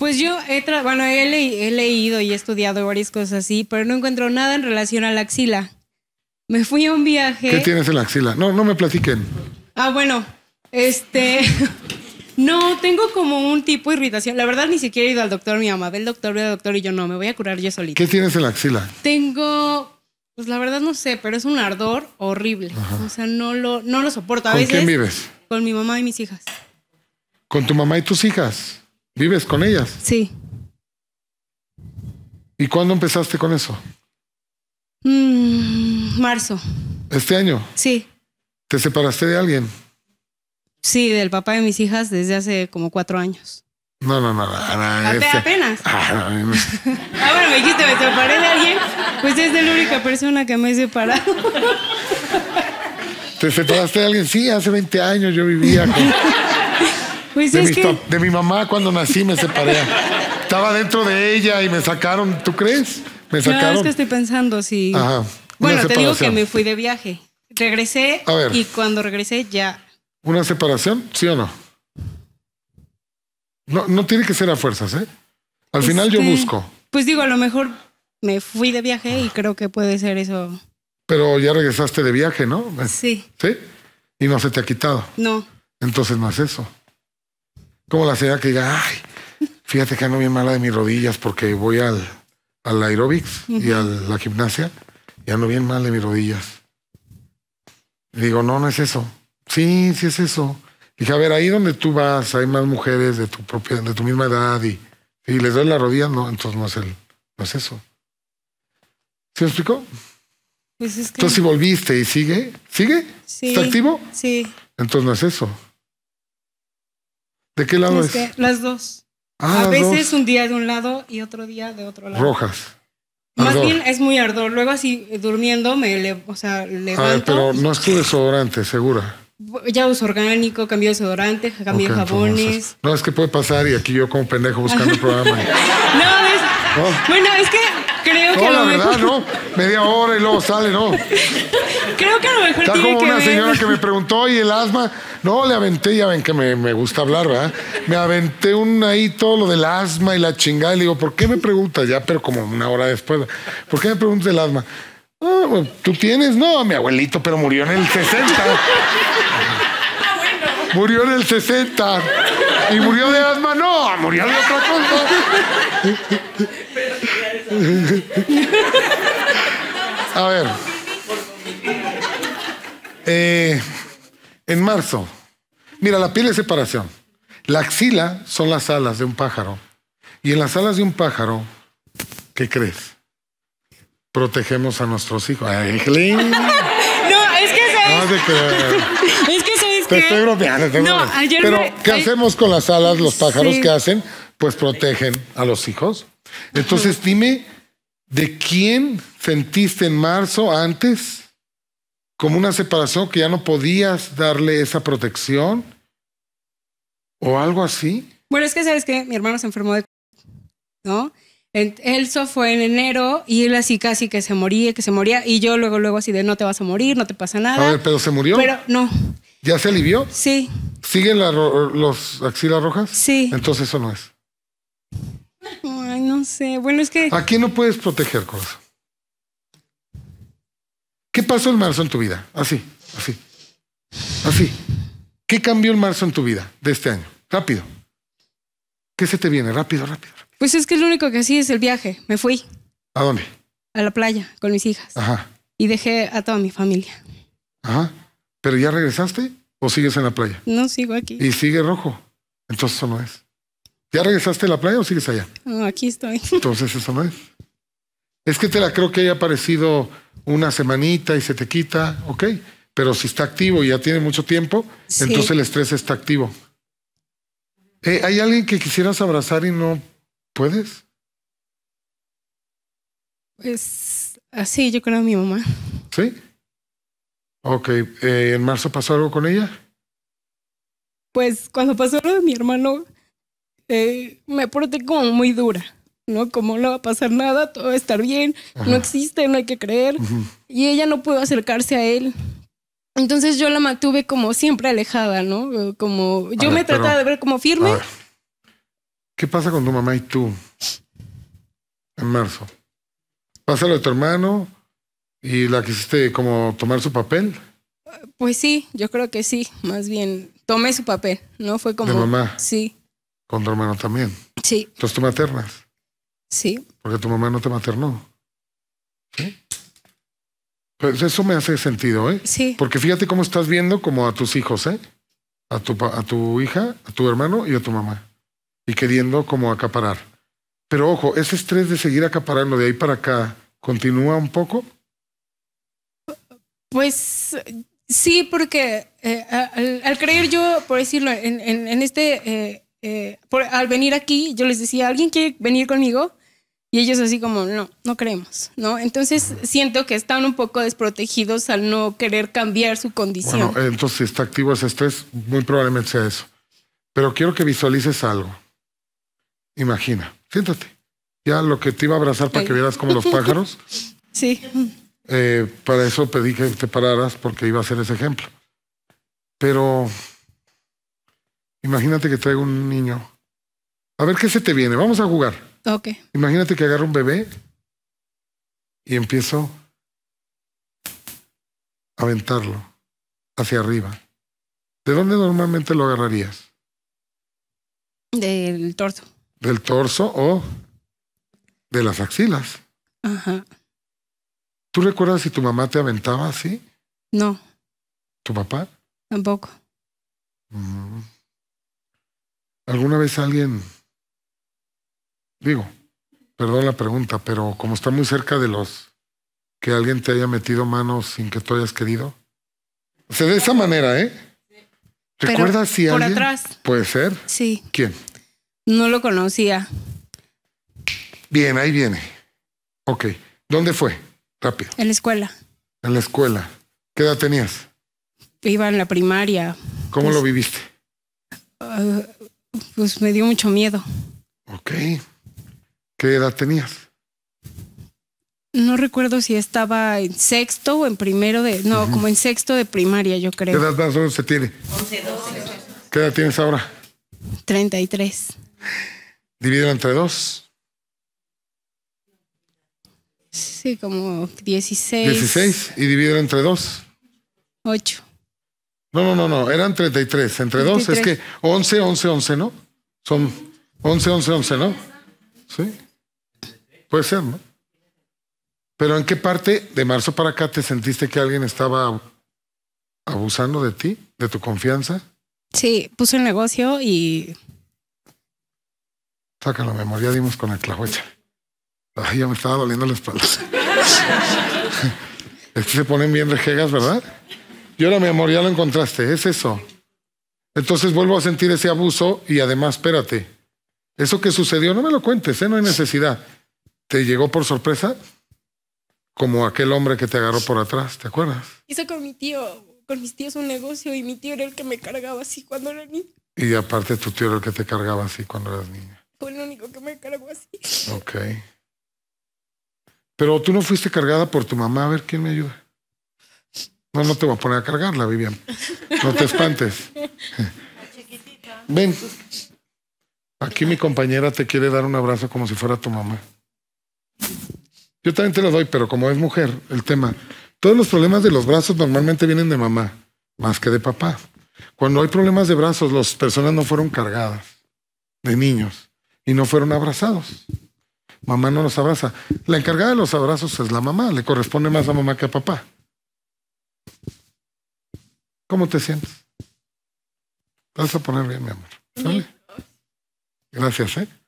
Pues yo he, bueno, he, leído y he estudiado varias cosas así, pero no encuentro nada en relación a la axila. Me fui a un viaje. ¿Qué tienes en la axila? No, no me platiquen. Ah, bueno, este. no, tengo como un tipo de irritación. La verdad, ni siquiera he ido al doctor. Mi mamá ve el doctor, ve al doctor y yo no, me voy a curar yo solita. ¿Qué tienes en la axila? Tengo. Pues la verdad no sé, pero es un ardor horrible. O sea, no lo, no lo soporto. A ¿Con quién vives? Con mi mamá y mis hijas. ¿Con tu mamá y tus hijas? ¿Vives con ellas? Sí. ¿Y cuándo empezaste con eso? Mm, marzo. ¿Este año? Sí. ¿Te separaste de alguien? Sí, del papá de mis hijas desde hace como cuatro años. No, no, no. no, este- Apenas. Ah, ah, bueno, me dijiste, me separé de alguien. Pues es la única persona que me he separado. ¿Te separaste de alguien? Sí, hace 20 años yo vivía con... Pues de, es que... de mi mamá cuando nací me separé. Estaba dentro de ella y me sacaron, ¿tú crees? Me sacaron. No, es que estoy pensando si. Bueno, te digo que me fui de viaje. Regresé y cuando regresé ya. ¿Una separación? ¿Sí o no? No, tiene que ser a fuerzas, ¿eh? Al final yo este, busco. Pues digo, a lo mejor me fui de viaje y creo que puede ser eso. Pero ya regresaste de viaje, ¿no? Sí. ¿Sí? Y no se te ha quitado. No. Entonces no es eso como la señora que diga, ay, fíjate que ando bien mala de mis rodillas porque voy al, al aerobics y a la gimnasia y ando bien mal de mis rodillas. digo, no, no es eso. Sí, sí es eso. dije, a ver, ahí donde tú vas, hay más mujeres de tu propia, de tu misma edad y, les doy la rodilla, no, entonces no es el, no es eso. ¿Se ¿Sí me explicó? Pues entonces si volviste y sigue, ¿sigue? ¿Está activo? Sí. Entonces no es eso. ¿De qué lado es? las dos. Ah, a veces un día de un lado y otro día de otro lado. Rojas. Más bien es muy ardor. Luego así durmiendo me o sea, ah, levanto. pero no es tu desodorante, segura. Ya uso orgánico, cambio desodorante, cambio jabones. no, es que puede pasar y aquí yo como pendejo buscando el programa. no, es, oh. Bueno, es que Creo que a lo la verdad, no. Media hora y luego sale, no. Creo que a lo mejor Está como una señora que me preguntó, y el asma. No, le aventé, ya ven que me, gusta hablar, ¿verdad? Me aventé un ahí todo lo del asma y la chingada. Y le digo, ¿por qué me preguntas? Ya, pero como una hora después. ¿Por qué me preguntas el asma? Ah, ¿Tú tienes? No, mi abuelito, pero murió en el 60. Murió en el 60. ¿Y murió de asma? No, murió de otra cosa. A ver. Eh, en marzo. Mira, la piel es separación. La axila son las alas de un pájaro. Y en las alas de un pájaro, ¿qué crees? Protegemos a nuestros hijos. no, es que es que Pero, ¿qué hacemos con las alas? Los pájaros que hacen, pues protegen a los hijos. Entonces dime, ¿de quién sentiste en marzo antes como una separación que ya no podías darle esa protección o algo así? Bueno, es que sabes que mi hermano se enfermó de... ¿No? Elso fue en enero y él así casi que se moría, que se moría. Y yo luego, luego así de no te vas a morir, no te pasa nada. A ver, pero se murió. Pero no. ¿Ya se alivió? Sí. ¿Siguen los axilas rojas? Sí. Entonces eso no es. Mm no sé. Bueno, es que. ¿A quién no puedes proteger, Corazón? ¿Qué pasó el marzo en tu vida? Así, así, así. ¿Qué cambió el marzo en tu vida de este año? Rápido. ¿Qué se te viene? Rápido, rápido. Pues es que lo único que sí es el viaje. Me fui. ¿A dónde? A la playa con mis hijas. Ajá. Y dejé a toda mi familia. Ajá. ¿Pero ya regresaste o sigues en la playa? No, sigo aquí. Y sigue rojo. Entonces eso no es. ¿Ya regresaste a la playa o sigues allá? No, aquí estoy. Entonces, eso no es. Es que te la creo que haya aparecido una semanita y se te quita, ok. Pero si está activo y ya tiene mucho tiempo, entonces el estrés está activo. Eh, ¿Hay alguien que quisieras abrazar y no puedes? Pues así, yo creo a mi mamá. ¿Sí? Ok. Eh, ¿En marzo pasó algo con ella? Pues cuando pasó lo de mi hermano, eh, me porté como muy dura, ¿no? Como no va a pasar nada, todo va a estar bien, no existe, no hay que creer. Y ella no pudo acercarse a él. Entonces yo la mantuve como siempre alejada, ¿no? Como yo me trataba de ver como firme. ¿Qué pasa con tu mamá y tú en marzo? Pásalo de tu hermano y la quisiste como tomar su papel? Pues sí, yo creo que sí, más bien tomé su papel, ¿no? Fue como... De mamá. Sí. Con tu hermano también. Sí. Entonces tú maternas. Sí. Porque tu mamá no te maternó. ¿Sí? Pues eso me hace sentido, ¿eh? Sí. Porque fíjate cómo estás viendo como a tus hijos, ¿eh? A tu, a tu hija, a tu hermano y a tu mamá. Y queriendo como acaparar. Pero ojo, ese estrés de seguir acaparando de ahí para acá, ¿continúa un poco? Pues sí, porque eh, al, creer yo, por decirlo, en, en, en este... Eh, eh, por, al venir aquí, yo les decía, ¿alguien quiere venir conmigo? Y ellos así como, no, no queremos ¿no? Entonces siento que están un poco desprotegidos al no querer cambiar su condición. Bueno, eh, entonces si está activo ese estrés, muy probablemente sea eso. Pero quiero que visualices algo. Imagina, siéntate. Ya lo que te iba a abrazar para que vieras como los pájaros. Sí. Eh, para eso pedí que te pararas porque iba a hacer ese ejemplo. Pero Imagínate que traigo un niño. A ver qué se te viene. Vamos a jugar. Ok. Imagínate que agarro un bebé y empiezo a aventarlo hacia arriba. ¿De dónde normalmente lo agarrarías? Del torso. Del torso o de las axilas. Ajá. ¿Tú recuerdas si tu mamá te aventaba así? No. ¿Tu papá? Tampoco. Mm. ¿Alguna vez alguien, digo, perdón la pregunta, pero como está muy cerca de los que alguien te haya metido manos sin que tú hayas querido? O sea, de esa manera, ¿eh? ¿Recuerdas si alguien? por atrás. Puede ser. Sí. ¿Quién? No lo conocía. Bien, ahí viene. Ok. ¿Dónde fue? Rápido. En la escuela. En la escuela. ¿Qué edad tenías? Iba en la primaria. ¿Cómo lo pues, viviste? Ah, pues me dio mucho miedo. Ok. ¿Qué edad tenías? No recuerdo si estaba en sexto o en primero de. No, como en sexto de primaria, yo creo. ¿Qué edad más o menos se tiene? 11, 12. ¿Qué edad tienes ahora? 33. ¿Dividido entre dos? Sí, como 16. ¿16? ¿Y dividido entre dos? 8. No, no, no, no, eran 33. Entre dos. es que 11, 11, 11, ¿no? Son 11, 11, 11, ¿no? Sí. Puede ser, ¿no? Pero ¿en qué parte de marzo para acá te sentiste que alguien estaba abusando de ti, de tu confianza? Sí, puse un negocio y... Saca la memoria, dimos con el clavuecha. Ay, ya me estaba doliendo la espalda. es que se ponen bien rejegas, ¿verdad? Y ahora, mi amor, ya lo encontraste, es eso. Entonces vuelvo a sentir ese abuso y además, espérate, eso que sucedió, no me lo cuentes, ¿eh? no hay necesidad. ¿Te llegó por sorpresa? Como aquel hombre que te agarró por atrás, ¿te acuerdas? Hice con mi tío, con mis tíos un negocio y mi tío era el que me cargaba así cuando era niña. Y aparte tu tío era el que te cargaba así cuando eras niña. Fue el único que me cargó así. Ok. Pero tú no fuiste cargada por tu mamá, a ver quién me ayuda. No, no te voy a poner a cargarla, Vivian. No te espantes. Ven. Aquí mi compañera te quiere dar un abrazo como si fuera tu mamá. Yo también te lo doy, pero como es mujer, el tema. Todos los problemas de los brazos normalmente vienen de mamá, más que de papá. Cuando hay problemas de brazos, las personas no fueron cargadas de niños y no fueron abrazados. Mamá no los abraza. La encargada de los abrazos es la mamá, le corresponde más a mamá que a papá. ¿Cómo te sientes? Vas a poner bien, mi amor. ¿Sale? Gracias, ¿eh?